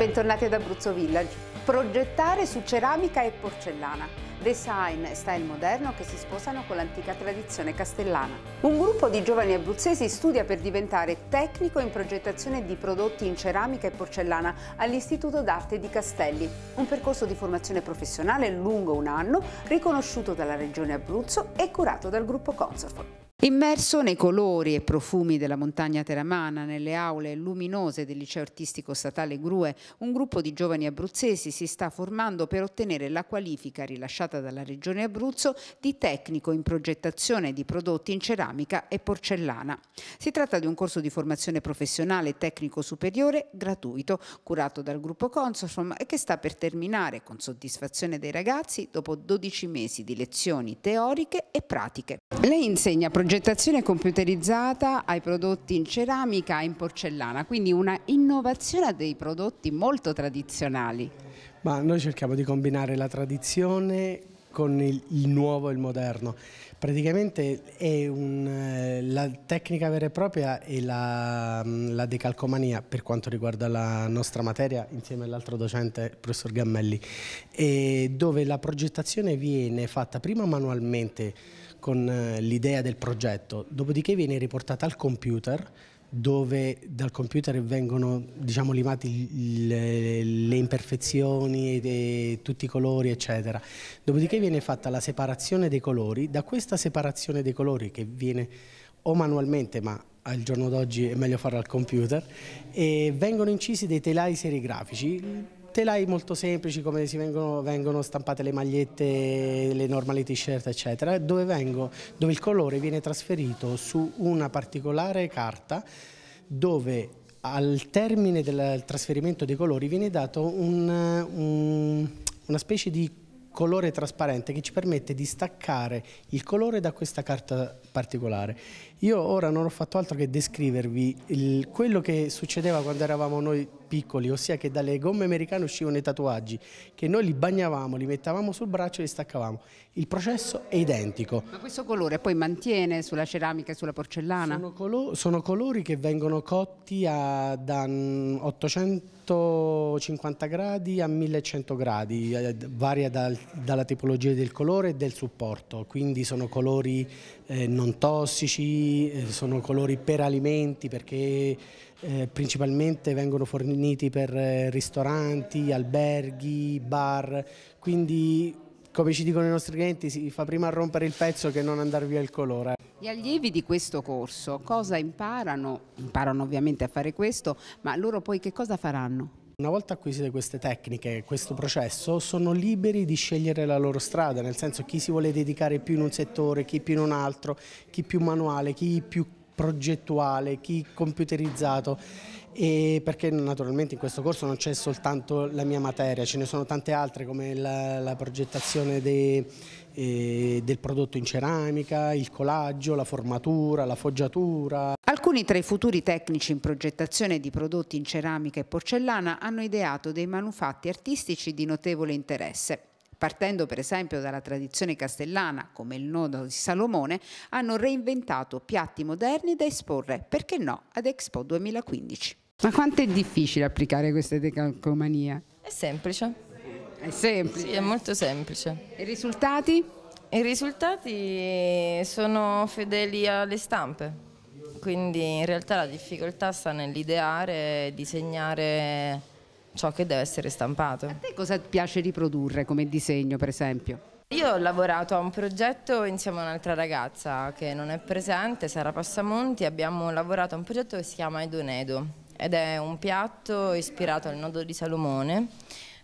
Bentornati ad Abruzzo Village. Progettare su ceramica e porcellana. Design e style moderno che si sposano con l'antica tradizione castellana. Un gruppo di giovani abruzzesi studia per diventare tecnico in progettazione di prodotti in ceramica e porcellana all'Istituto d'Arte di Castelli. Un percorso di formazione professionale lungo un anno, riconosciuto dalla Regione Abruzzo e curato dal gruppo Consorfo. Immerso nei colori e profumi della montagna teramana, nelle aule luminose del liceo artistico statale Grue, un gruppo di giovani abruzzesi si sta formando per ottenere la qualifica rilasciata dalla Regione Abruzzo di tecnico in progettazione di prodotti in ceramica e porcellana. Si tratta di un corso di formazione professionale tecnico superiore gratuito, curato dal gruppo Consortium e che sta per terminare con soddisfazione dei ragazzi dopo 12 mesi di lezioni teoriche e pratiche. Lei insegna progettazione progettazione computerizzata ai prodotti in ceramica e in porcellana, quindi una innovazione dei prodotti molto tradizionali. Ma noi cerchiamo di combinare la tradizione con il, il nuovo e il moderno. Praticamente un, eh, la tecnica vera e propria è la, mm, la, decalcomania per quanto riguarda la nostra materia insieme all'altro docente, il professor Gammelli, dove la progettazione viene fatta prima manualmente con eh, l'idea del progetto, dopodiché viene riportata al computer dove dal computer vengono diciamo, limate le, le, imperfezioni, de, tutti i colori eccetera. Dopodiché viene fatta la separazione dei colori, da questa separazione dei colori che viene o manualmente ma al giorno d'oggi è meglio farlo al computer, vengono incisi dei telai serigrafici telai molto semplici come si vengono, vengono stampate le magliette, le normali t-shirt eccetera, dove, vengo, dove il colore viene trasferito su una particolare carta dove al termine del trasferimento dei colori viene dato un, un, una specie di colore trasparente che ci permette di staccare il colore da questa carta particolare. Io ora non ho fatto altro che descrivervi il, quello che succedeva quando eravamo noi piccoli, ossia che dalle gomme americane uscivano i tatuaggi, che noi li bagnavamo, li mettavamo sul braccio e li staccavamo. Il processo è identico. Ma questo colore poi mantiene sulla ceramica e sulla porcellana? Sono, colo sono colori che vengono cotti a, da 850 mm, gradi a 1100 gradi, eh, varia dal, dalla tipologia del colore e del supporto, quindi sono colori eh, non tossici, eh, sono colori per alimenti perché eh, principalmente vengono forniti per eh, ristoranti, alberghi, bar, quindi come ci dicono i nostri clienti si fa prima a rompere il pezzo che non andare via il colore. Gli allievi di questo corso cosa imparano? Imparano ovviamente a fare questo, ma loro poi che cosa faranno? Una volta acquisite queste tecniche, questo processo, sono liberi di scegliere la loro strada, nel senso chi si vuole dedicare più in un settore, chi più in un altro, chi più manuale, chi più progettuale, chi computerizzato e perché naturalmente in questo corso non c'è soltanto la mia materia, ce ne sono tante altre come la, la progettazione de, eh, del prodotto in ceramica, il collaggio, la formatura, la foggiatura. Alcuni tra i futuri tecnici in progettazione di prodotti in ceramica e porcellana hanno ideato dei manufatti artistici di notevole interesse partendo per esempio dalla tradizione castellana come il nodo di Salomone, hanno reinventato piatti moderni da esporre, perché no, ad Expo 2015. Ma quanto è difficile applicare questa decalcomania? È semplice. È semplice? Sì, è molto semplice. E i risultati? I risultati sono fedeli alle stampe quindi in realtà la difficoltà sta nell'ideare, disegnare ciò che deve essere stampato. A te cosa piace riprodurre come disegno per esempio? Io ho lavorato a un progetto insieme a un'altra ragazza che non è presente, Sara Passamonti, abbiamo lavorato a un progetto che si chiama Edonedo ed è un piatto ispirato al nodo di Salomone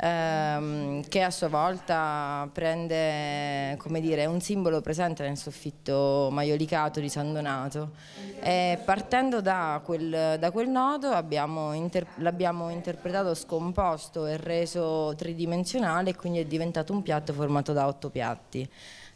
ehm, che a sua volta prende dire, un simbolo presente nel soffitto maiolicato di San Donato. E partendo da quel, da quel nodo l'abbiamo inter interpretato scomposto e reso tridimensionale e quindi è diventato un piatto formato da otto piatti.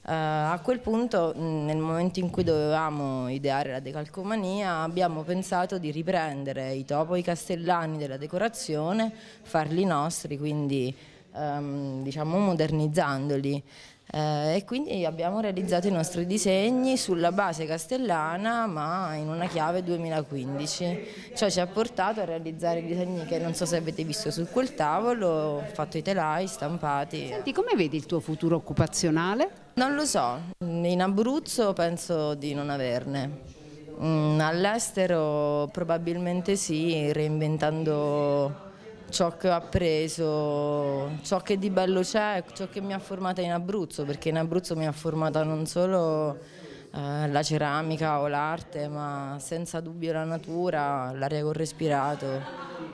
Uh, a quel punto, mm, nel momento in cui dovevamo ideare la decalcomania, abbiamo pensato di riprendere i topo castellani della decorazione, farli nostri, quindi um, diciamo modernizzandoli eh, e quindi abbiamo realizzato i nostri disegni sulla base castellana ma in una chiave 2015. Ciò ci ha portato a realizzare i disegni che non so se avete visto su quel tavolo, fatto i telai, stampati. Senti, come vedi il tuo futuro occupazionale? Non lo so, in Abruzzo penso di non averne. Mm, all'estero probabilmente sì, reinventando ciò che ho appreso, ciò che di bello c'è, ciò che mi ha formata in Abruzzo, perché in Abruzzo mi ha formata non solo eh, la ceramica o l'arte, ma senza dubbio la natura, l'aria che ho respirato,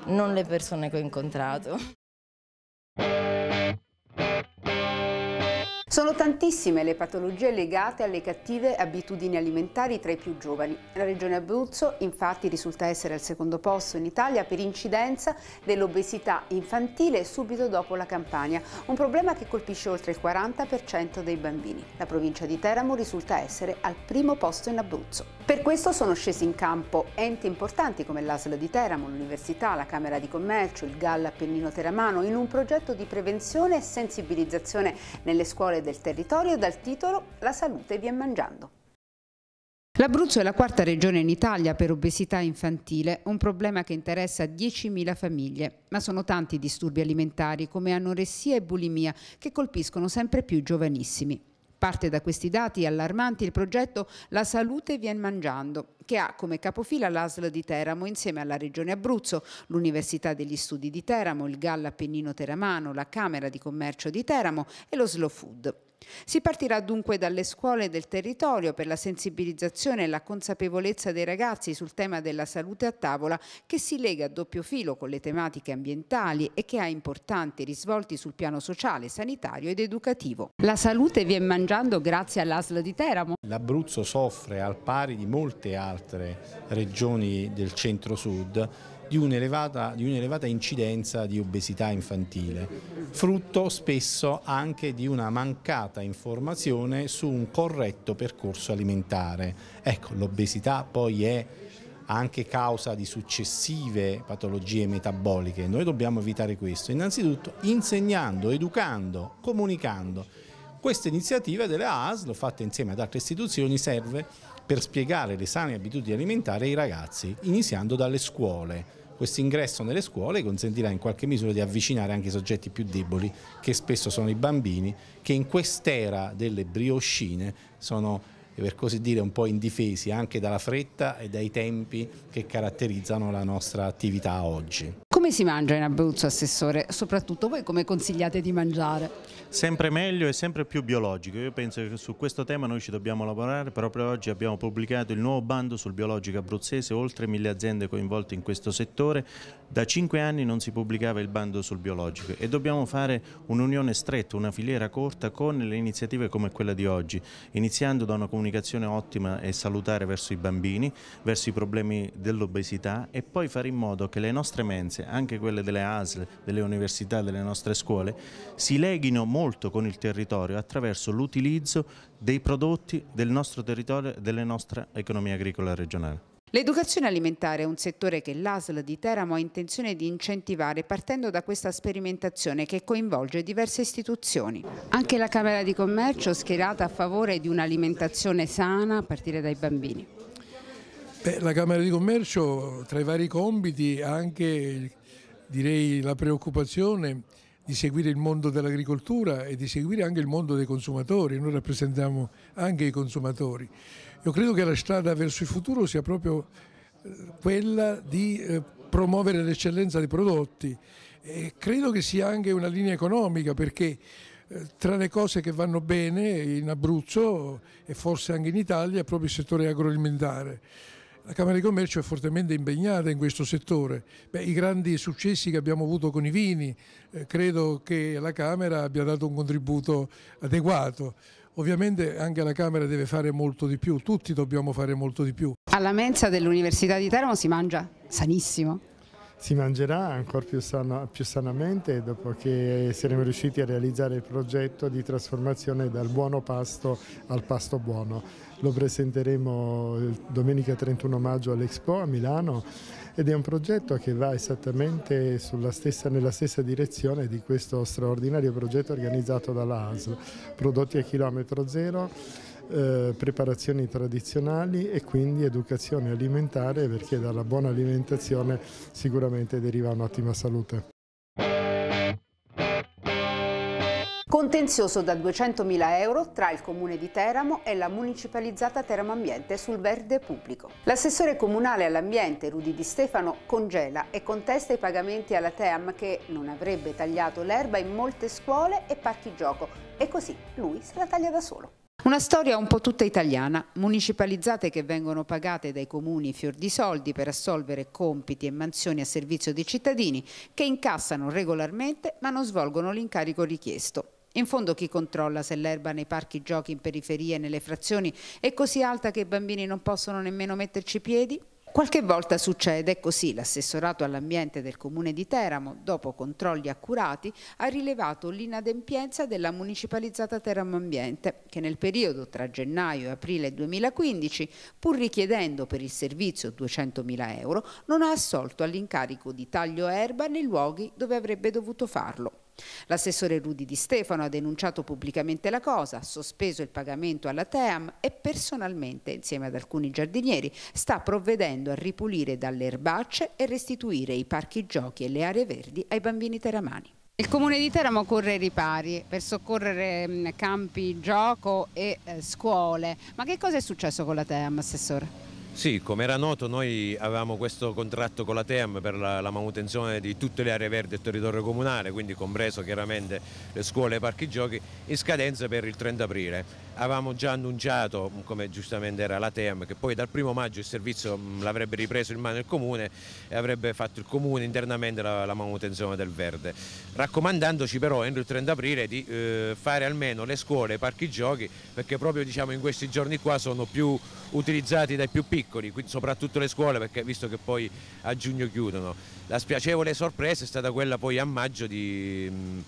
non le persone che ho incontrato. Sono tantissime le patologie legate alle cattive abitudini alimentari tra i più giovani. La regione Abruzzo infatti risulta essere al secondo posto in Italia per incidenza dell'obesità infantile subito dopo la Campania, un problema che colpisce oltre il 40% dei bambini. La provincia di Teramo risulta essere al primo posto in Abruzzo. Per questo sono scesi in campo enti importanti come l'ASL di Teramo, l'Università, la Camera di Commercio, il GAL Appennino Teramano in un progetto di prevenzione e sensibilizzazione nelle scuole cuore del territorio dal titolo La salute viene mangiando. L'Abruzzo è la quarta regione in Italia per obesità infantile, un problema che interessa 10.000 famiglie, ma sono tanti i disturbi alimentari come anoressia e bulimia che colpiscono sempre più i giovanissimi. Parte da questi dati allarmanti il progetto La salute vien mangiando, che ha come capofila l'ASL di Teramo insieme alla Regione Abruzzo, l'Università degli Studi di Teramo, il Galla Pennino Teramano, la Camera di Commercio di Teramo e lo Slow Food. Si partirà dunque dalle scuole del territorio per la sensibilizzazione e la consapevolezza dei ragazzi sul tema della salute a tavola che si lega a doppio filo con le tematiche ambientali e che ha importanti risvolti sul piano sociale, sanitario ed educativo. La salute viene mangiando grazie all'ASL di Teramo. L'Abruzzo soffre al pari di molte altre regioni del centro-sud di un'elevata, di un'elevata incidenza di obesità infantile, frutto spesso anche di una mancata informazione su un corretto percorso alimentare. Ecco, l'obesità poi è anche causa di successive patologie metaboliche. Noi dobbiamo evitare questo, innanzitutto insegnando, educando, comunicando. Questa iniziativa della ASL, fatta insieme ad altre istituzioni, serve per spiegare le sane abitudini alimentari ai ragazzi, iniziando dalle scuole. Questo ingresso nelle scuole consentirà in qualche misura di avvicinare anche i soggetti più deboli, che spesso sono i bambini, che in quest'era delle brioscine sono per così dire un po' indifesi anche dalla fretta e dai tempi che caratterizzano la nostra attività oggi. Come si mangia in Abruzzo, Assessore? Soprattutto voi come consigliate di mangiare? Sempre meglio e sempre più biologico. Io penso che su questo tema noi ci dobbiamo lavorare. Proprio oggi abbiamo pubblicato il nuovo bando sul biologico abruzzese, oltre mille aziende coinvolte in questo settore. Da cinque anni non si pubblicava il bando sul biologico e dobbiamo fare un'unione stretta, una filiera corta con le iniziative come quella di oggi, iniziando da una comunicazione comunicazione ottima e salutare verso i bambini, verso i problemi dell'obesità e poi fare in modo che le nostre mense, anche quelle delle ASL, delle università, delle nostre scuole, si leghino molto con il territorio attraverso l'utilizzo dei prodotti del nostro territorio e della nostra economia agricola regionale. L'educazione alimentare è un settore che l'ASL di Teramo ha intenzione di incentivare partendo da questa sperimentazione che coinvolge diverse istituzioni. Anche la Camera di Commercio schierata a favore di un'alimentazione sana a partire dai bambini. Beh, la Camera di Commercio tra i vari compiti ha anche direi, la preoccupazione di seguire il mondo dell'agricoltura e di seguire anche il mondo dei consumatori, noi rappresentiamo anche i consumatori. Io credo che la strada verso il futuro sia proprio eh, quella di eh, promuovere l'eccellenza dei prodotti e credo che sia anche una linea economica perché eh, tra le cose che vanno bene in Abruzzo e forse anche in Italia è proprio il settore agroalimentare. La Camera di Commercio è fortemente impegnata in questo settore. Beh, I grandi successi che abbiamo avuto con i vini, eh, credo che la Camera abbia dato un contributo adeguato. Ovviamente anche la Camera deve fare molto di più, tutti dobbiamo fare molto di più. Alla mensa dell'Università di Teramo si mangia sanissimo si mangerà ancora più, sana, più, sanamente dopo che saremo riusciti a realizzare il progetto di trasformazione dal buono pasto al pasto buono. Lo presenteremo domenica 31 maggio all'Expo a Milano ed è un progetto che va esattamente stessa, nella stessa direzione di questo straordinario progetto organizzato dalla ASL, prodotti a chilometro zero eh, preparazioni tradizionali e quindi educazione alimentare perché dalla buona alimentazione sicuramente deriva un'ottima salute. Contenzioso da 200.000 euro tra il comune di Teramo e la municipalizzata Teramo Ambiente sul verde pubblico. L'assessore comunale all'ambiente Rudi Di Stefano congela e contesta i pagamenti alla Team che non avrebbe tagliato l'erba in molte scuole e parchi gioco e così lui se la taglia da solo. Una storia un po' tutta italiana, municipalizzate che vengono pagate dai comuni fior di soldi per assolvere compiti e mansioni a servizio dei cittadini che incassano regolarmente ma non svolgono l'incarico richiesto. In fondo chi controlla se l'erba nei parchi giochi in periferia e nelle frazioni è così alta che i bambini non possono nemmeno metterci piedi? Qualche volta succede così, l'assessorato all'ambiente del comune di Teramo, dopo controlli accurati, ha rilevato l'inadempienza della municipalizzata Teramo Ambiente, che nel periodo tra gennaio e aprile 2015, pur richiedendo per il servizio 200.000 euro, non ha assolto all'incarico di taglio erba nei luoghi dove avrebbe dovuto farlo. L'assessore Rudi Di Stefano ha denunciato pubblicamente la cosa, ha sospeso il pagamento alla TEAM e personalmente, insieme ad alcuni giardinieri, sta provvedendo a ripulire dalle erbacce e restituire i parchi giochi e le aree verdi ai bambini teramani. Il comune di Teramo corre ai ripari per soccorrere mm, campi gioco e eh, scuole. Ma che cosa è successo con la TEAM, assessore? Sì, come era noto noi avevamo questo contratto con la TEAM per la, la, manutenzione di tutte le aree verdi del territorio comunale, quindi compreso chiaramente le scuole e i parchi giochi, in scadenza per il 30 aprile avevamo già annunciato, mm, come giustamente era la TEAM, che poi dal primo maggio il servizio mm, l'avrebbe ripreso in mano il Comune e avrebbe fatto il Comune internamente la, la manutenzione del verde, raccomandandoci però entro il 30 aprile di eh, fare almeno le scuole, i parchi giochi, perché proprio diciamo, in questi giorni qua sono più utilizzati dai più piccoli, soprattutto le scuole, perché, visto che poi a giugno chiudono. La spiacevole sorpresa è stata quella poi a maggio di... Mh, mm,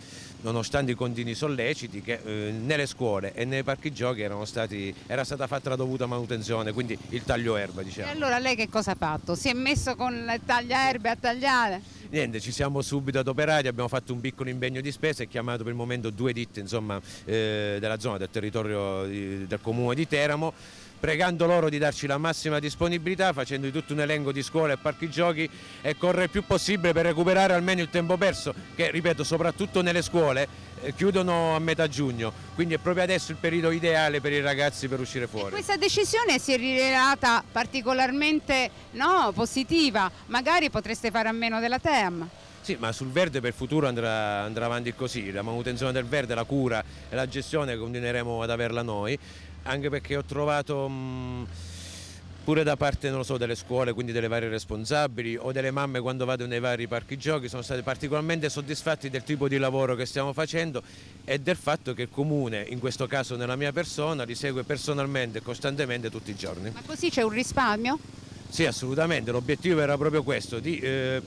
nonostante i continui solleciti che eh, nelle scuole e nei parchi giochi stati, era stata fatta la dovuta manutenzione, quindi il taglio erba diciamo. E allora lei che cosa ha fatto? Si è messo con il erbe a tagliare? Niente, ci siamo subito adoperati, abbiamo fatto un piccolo impegno di spesa e chiamato per il momento due ditte insomma, eh, della zona, del territorio di, eh, del comune di Teramo pregando loro di darci la massima disponibilità facendo di tutto un elenco di scuole e parchi giochi e correre il più possibile per recuperare almeno il tempo perso che ripeto soprattutto nelle scuole eh, chiudono a metà giugno, quindi è proprio adesso il periodo ideale per i ragazzi per uscire fuori. E questa decisione si è rivelata particolarmente no, positiva, magari potreste fare a meno della TEAM? Sì, ma sul verde per il futuro andrà, andrà avanti così, la manutenzione del verde, la cura e la gestione continueremo ad averla noi, anche perché ho trovato mh, mm, pure da parte so, delle scuole, quindi delle varie responsabili o delle mamme quando vado nei vari parchi giochi, sono stati particolarmente soddisfatti del tipo di lavoro che stiamo facendo e del fatto che il comune, in questo caso nella mia persona, li segue personalmente e costantemente tutti i giorni. Ma così c'è un risparmio? Sì, assolutamente, l'obiettivo era proprio questo, di eh,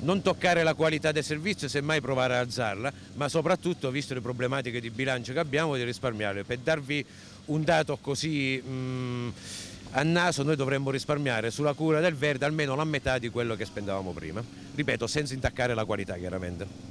non toccare la qualità del servizio, semmai provare a alzarla, ma soprattutto, visto le problematiche di bilancio che abbiamo, di risparmiare per darvi un dato così mh, mm, a naso noi dovremmo risparmiare sulla cura del verde almeno la metà di quello che spendevamo prima, ripeto senza intaccare la qualità chiaramente.